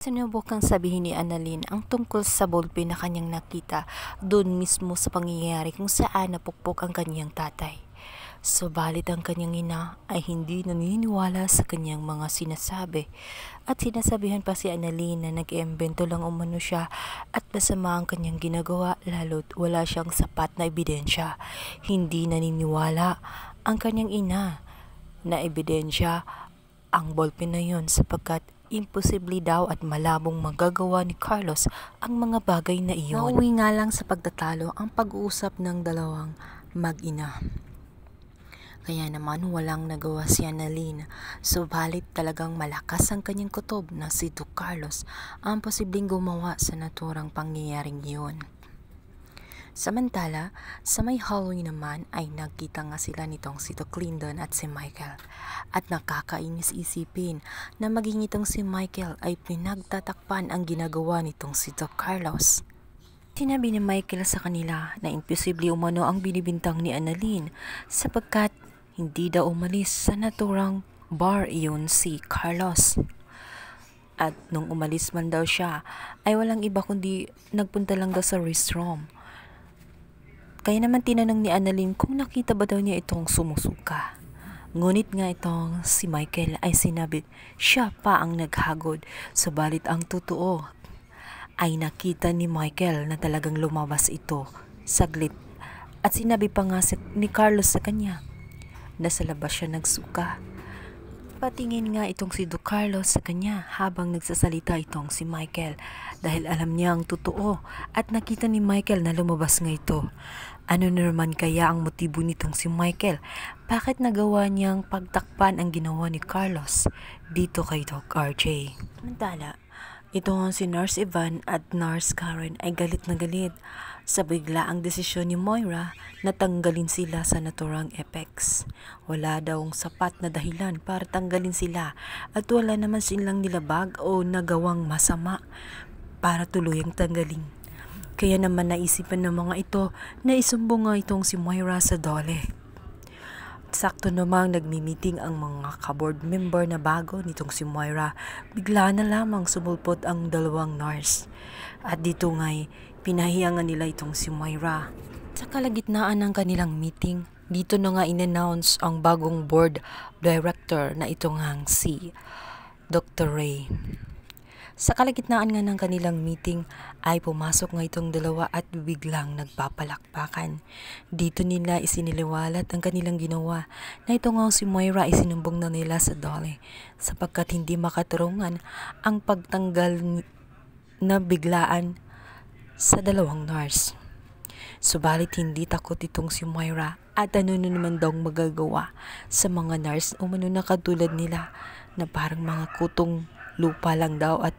Sinubukang sabihin ni Annalyn ang tungkol sa ballpen na kanyang nakita doon mismo sa pangyayari kung saan napukpok ang kanyang tatay. Subalit ang kanyang ina ay hindi naniniwala sa kanyang mga sinasabi at sinasabihan pa si Annalyn na nag-imbento lang umano siya at masama ang kanyang ginagawa lalo't wala siyang sapat na ebidensya. Hindi naniniwala ang kanyang ina na ebidensya ang ballpen na yon sapagkat Imposible daw at malabong magagawa ni Carlos ang mga bagay na iyon. Nauwi nga lang sa pagtatalo ang pag-uusap ng dalawang mag-ina. Kaya naman walang nagawa si Annalena. Subalit talagang malakas ang kanyang kutob na si Duke Carlos ang posibleng gumawa sa naturang pangyayaring iyon. Samantala, sa may hallway naman ay nagkita nga sila nitong si Duke Clinton at si Michael at nakakainis isipin na maging itong si Michael ay pinagtatakpan ang ginagawa nitong si Doc Carlos. Sinabi ni Michael sa kanila na imposible umano ang binibintang ni Annalyn sapagkat hindi daw umalis sa naturang bar iyon si Carlos. At nung umalis man daw siya, ay walang iba kundi nagpunta lang daw sa restroom. Kaya naman tinanong ni Annalyn kung nakita ba daw niya itong sumusuka. Ngunit nga itong si Michael ay sinabi, siya pa ang naghagod, sabalit ang totoo ay nakita ni Michael na talagang lumabas ito saglit at sinabi pa nga si, ni Carlos sa kanya na sa labas siya nagsuka. Patingin nga itong si Duke Carlos sa kanya habang nagsasalita itong si Michael dahil alam niya ang totoo at nakita ni Michael na lumabas nga ito. Ano naman kaya ang motibo nitong si Michael? Bakit nagawa niyang pagtakpan ang ginawa ni Carlos dito kay Doc RJ? Mantala, ito ang si Nurse Ivan at Nurse Karen ay galit na galit sa biglaang desisyon ni Moira na tanggalin sila sa naturang Apex. Wala daw ang sapat na dahilan para tanggalin sila at wala naman silang nilabag o nagawang masama para tuluyang tanggalin. Kaya naman naisipan ng mga ito na isumbong nga itong si Moira sa dole. Sakto namang nagmi-meeting ang mga kaboard member na bago nitong si Moira. Bigla na lamang sumulpot ang dalawang nurse. At dito nga'y Pinahiyangan nila itong si Moira. Sa kalagitnaan ng kanilang meeting, dito na nga inannounce ang bagong board director na itong hang si Dr. Ray. Sa kalagitnaan nga ng kanilang meeting ay pumasok nga itong dalawa at biglang nagpapalakpakan. Dito nila isiniliwalat ang kanilang ginawa na itong nga si Moira sinumbong na nila sa Dolly sapagkat hindi makatarungan ang pagtanggal na biglaan sa dalawang nurse. Subalit hindi takot itong si Moira at ano na naman daw magagawa sa mga nurse umano na katulad nila na parang mga kutong lupa lang daw at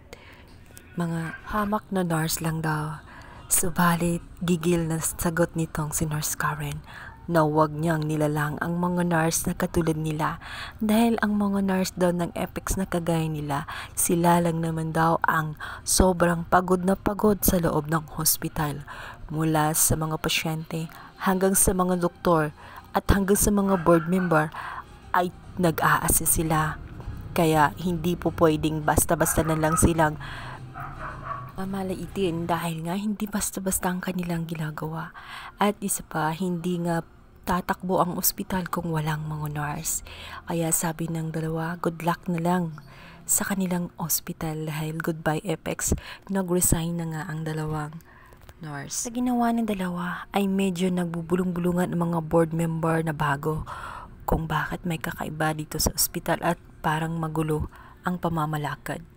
mga hamak na nurse lang daw. Subalit gigil na sagot nitong si Nurse Karen na huwag niyang nilalang ang mga nurse na katulad nila dahil ang mga nurse daw ng epics na kagaya nila, sila lang naman daw ang sobrang pagod na pagod sa loob ng hospital mula sa mga pasyente hanggang sa mga doktor at hanggang sa mga board member ay nag-aasist sila. Kaya hindi po pwedeng basta-basta na lang silang mamalaitin dahil nga hindi basta-basta ang kanilang ginagawa at isa pa hindi nga tatakbo ang ospital kung walang mga nurse. Kaya sabi ng dalawa, good luck na lang sa kanilang ospital dahil goodbye Apex, nag-resign na nga ang dalawang nurse. Sa ginawa ng dalawa ay medyo nagbubulong-bulungan ang mga board member na bago kung bakit may kakaiba dito sa ospital at parang magulo ang pamamalakad.